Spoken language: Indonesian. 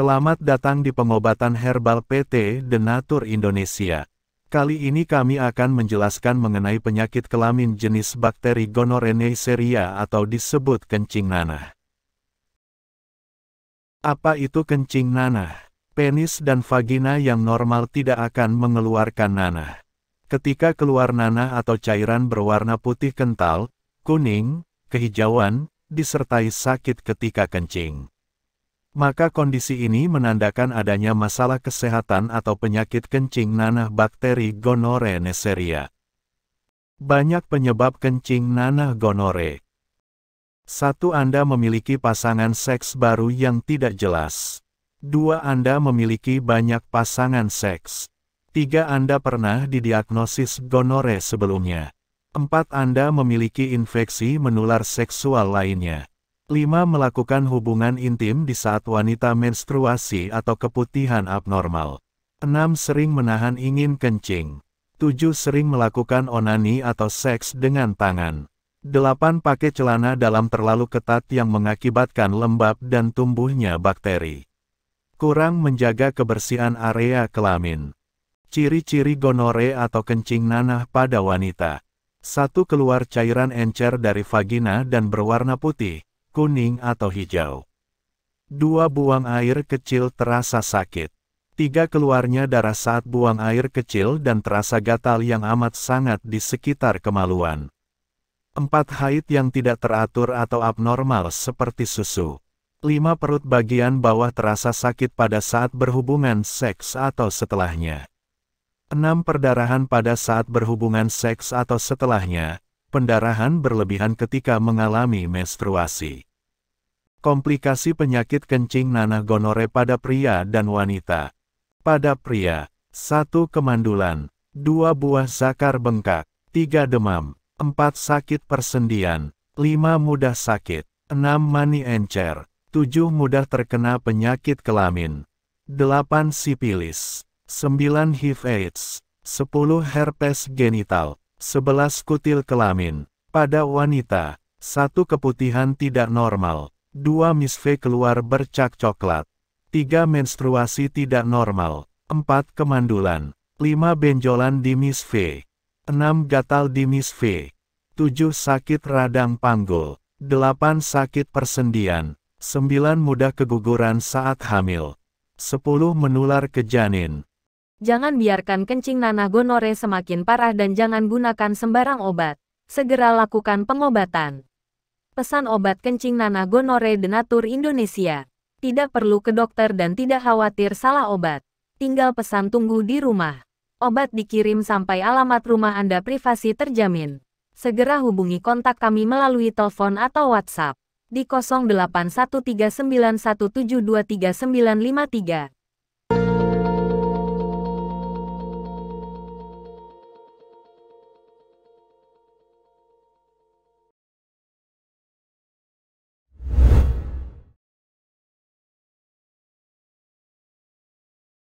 Selamat datang di pengobatan herbal PT Denatur Indonesia. Kali ini kami akan menjelaskan mengenai penyakit kelamin jenis bakteri Neisseria atau disebut kencing nanah. Apa itu kencing nanah? Penis dan vagina yang normal tidak akan mengeluarkan nanah. Ketika keluar nanah atau cairan berwarna putih kental, kuning, kehijauan, disertai sakit ketika kencing. Maka kondisi ini menandakan adanya masalah kesehatan atau penyakit kencing nanah bakteri gonore neseria. Banyak penyebab kencing nanah gonore. Satu Anda memiliki pasangan seks baru yang tidak jelas. Dua Anda memiliki banyak pasangan seks. Tiga Anda pernah didiagnosis gonore sebelumnya. Empat Anda memiliki infeksi menular seksual lainnya. 5. Melakukan hubungan intim di saat wanita menstruasi atau keputihan abnormal. 6. Sering menahan ingin kencing. 7. Sering melakukan onani atau seks dengan tangan. 8. Pakai celana dalam terlalu ketat yang mengakibatkan lembab dan tumbuhnya bakteri. Kurang menjaga kebersihan area kelamin. Ciri-ciri gonore atau kencing nanah pada wanita. 1. Keluar cairan encer dari vagina dan berwarna putih kuning atau hijau. Dua buang air kecil terasa sakit. Tiga keluarnya darah saat buang air kecil dan terasa gatal yang amat sangat di sekitar kemaluan. Empat haid yang tidak teratur atau abnormal seperti susu. Lima Perut bagian bawah terasa sakit pada saat berhubungan seks atau setelahnya. Enam Perdarahan pada saat berhubungan seks atau setelahnya, pendarahan berlebihan ketika mengalami menstruasi. Komplikasi penyakit kencing nanah gonore pada pria dan wanita. Pada pria, satu kemandulan, dua buah zakar bengkak, tiga demam, empat sakit persendian, lima mudah sakit, 6 mani encer, tujuh mudah terkena penyakit kelamin, delapan sipilis, sembilan HIV AIDS, sepuluh herpes genital, 11 kutil kelamin. Pada wanita, satu keputihan tidak normal, dua misve keluar bercak coklat, tiga menstruasi tidak normal, empat kemandulan, lima benjolan di misve, enam gatal di misve, tujuh sakit radang panggul, delapan sakit persendian, sembilan mudah keguguran saat hamil, sepuluh menular ke janin, Jangan biarkan kencing nanah gonore semakin parah dan jangan gunakan sembarang obat. Segera lakukan pengobatan. Pesan obat kencing nanah gonore denatur Indonesia. Tidak perlu ke dokter dan tidak khawatir salah obat. Tinggal pesan tunggu di rumah. Obat dikirim sampai alamat rumah Anda privasi terjamin. Segera hubungi kontak kami melalui telepon atau WhatsApp di 081391723953.